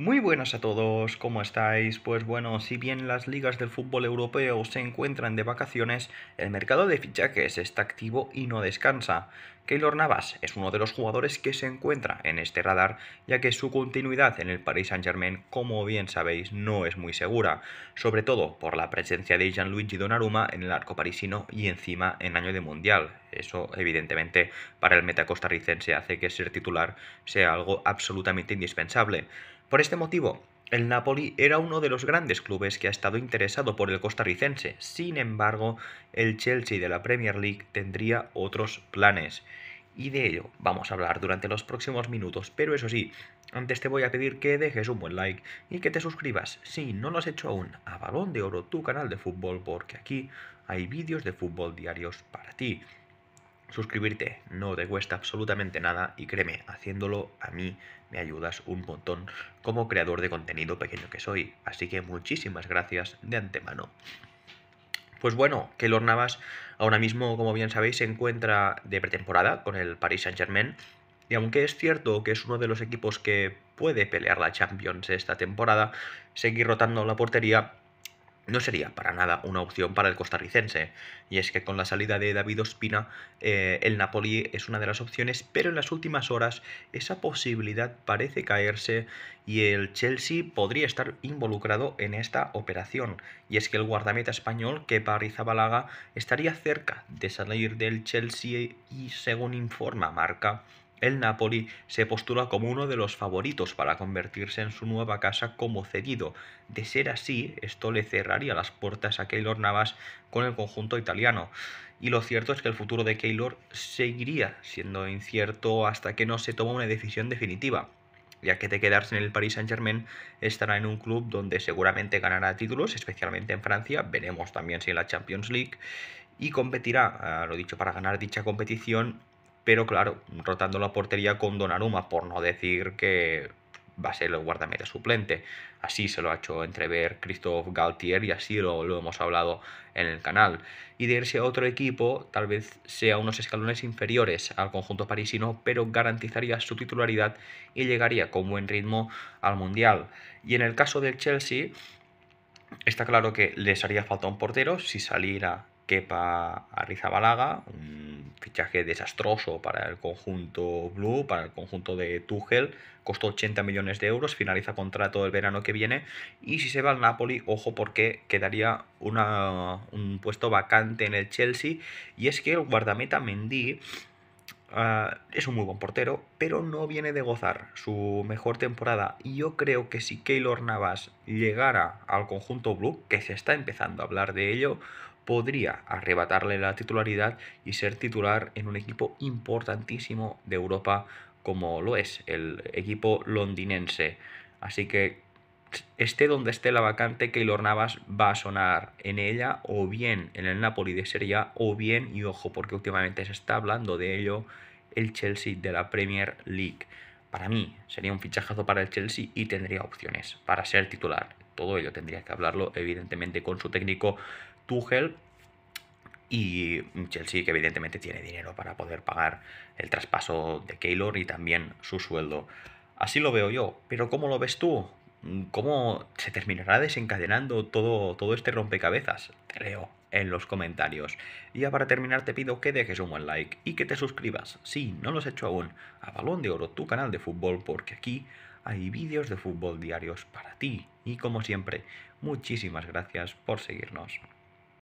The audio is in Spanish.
Muy buenas a todos, ¿cómo estáis? Pues bueno, si bien las ligas del fútbol europeo se encuentran de vacaciones, el mercado de fichajes está activo y no descansa. Keylor Navas es uno de los jugadores que se encuentra en este radar, ya que su continuidad en el Paris Saint-Germain, como bien sabéis, no es muy segura, sobre todo por la presencia de jean Gianluigi Donnarumma en el arco parisino y encima en año de Mundial. Eso, evidentemente, para el meta costarricense hace que ser titular sea algo absolutamente indispensable. Por este motivo, el Napoli era uno de los grandes clubes que ha estado interesado por el costarricense. Sin embargo, el Chelsea de la Premier League tendría otros planes. Y de ello vamos a hablar durante los próximos minutos. Pero eso sí, antes te voy a pedir que dejes un buen like y que te suscribas, si no lo has hecho aún, a Balón de Oro, tu canal de fútbol, porque aquí hay vídeos de fútbol diarios para ti. Suscribirte no te cuesta absolutamente nada y créeme, haciéndolo a mí me ayudas un montón como creador de contenido pequeño que soy. Así que muchísimas gracias de antemano. Pues bueno, Keylor Navas ahora mismo, como bien sabéis, se encuentra de pretemporada con el Paris Saint-Germain. Y aunque es cierto que es uno de los equipos que puede pelear la Champions esta temporada, seguir rotando la portería no sería para nada una opción para el costarricense. Y es que con la salida de David Ospina, eh, el Napoli es una de las opciones, pero en las últimas horas esa posibilidad parece caerse y el Chelsea podría estar involucrado en esta operación. Y es que el guardameta español, Kepa Rizabalaga, estaría cerca de salir del Chelsea y, según informa Marca, el Napoli se postula como uno de los favoritos para convertirse en su nueva casa como cedido. De ser así, esto le cerraría las puertas a Keylor Navas con el conjunto italiano. Y lo cierto es que el futuro de Keylor seguiría siendo incierto hasta que no se tome una decisión definitiva ya que de quedarse en el Paris Saint-Germain estará en un club donde seguramente ganará títulos, especialmente en Francia, veremos también si en la Champions League, y competirá, ah, lo dicho, para ganar dicha competición pero claro, rotando la portería con Donnarumma, por no decir que va a ser el guardameta suplente. Así se lo ha hecho entrever Christophe Galtier y así lo, hemos hablado en el canal. Y de irse a otro equipo, tal vez sea unos escalones inferiores al conjunto parisino, pero garantizaría su titularidad y llegaría con buen ritmo al Mundial. Y en el caso del Chelsea, está claro que les haría falta un portero si saliera Kepa Arrizabalaga, un fichaje desastroso para el conjunto blue, para el conjunto de Tuchel, costó 80 millones de euros, finaliza contrato el verano que viene y si se va al Napoli, ojo porque quedaría una, un puesto vacante en el Chelsea y es que el guardameta Mendy Ah, es un muy buen portero, pero no viene de gozar su mejor temporada. Y yo creo que si Keylor Navas llegara al conjunto blue, que se está empezando a hablar de ello, podría arrebatarle la titularidad y ser titular en un equipo importantísimo de Europa como lo es el equipo londinense. Así que esté donde esté la vacante, Keylor Navas va a sonar en ella o bien en el Napoli de Serie o bien, y ojo, porque últimamente se está hablando de ello, el Chelsea de la Premier League. Para mí sería un fichajazo para el Chelsea y tendría opciones para ser titular. Todo ello tendría que hablarlo evidentemente con su técnico Tuchel y Chelsea que evidentemente tiene dinero para poder pagar el traspaso de Keylor y también su sueldo. Así lo veo yo, pero ¿cómo lo ves tú? Mm, cómo se terminará desencadenando todo, este rompecabezas. Te leo en los comentarios. Y ya para terminar te pido que dejes un buen like y que te suscribas, si no lo has hecho aún, a Balón de Oro, tu canal de fútbol, porque aquí hay vídeos de fútbol diarios para ti. Y como siempre, muchísimas gracias por seguirnos.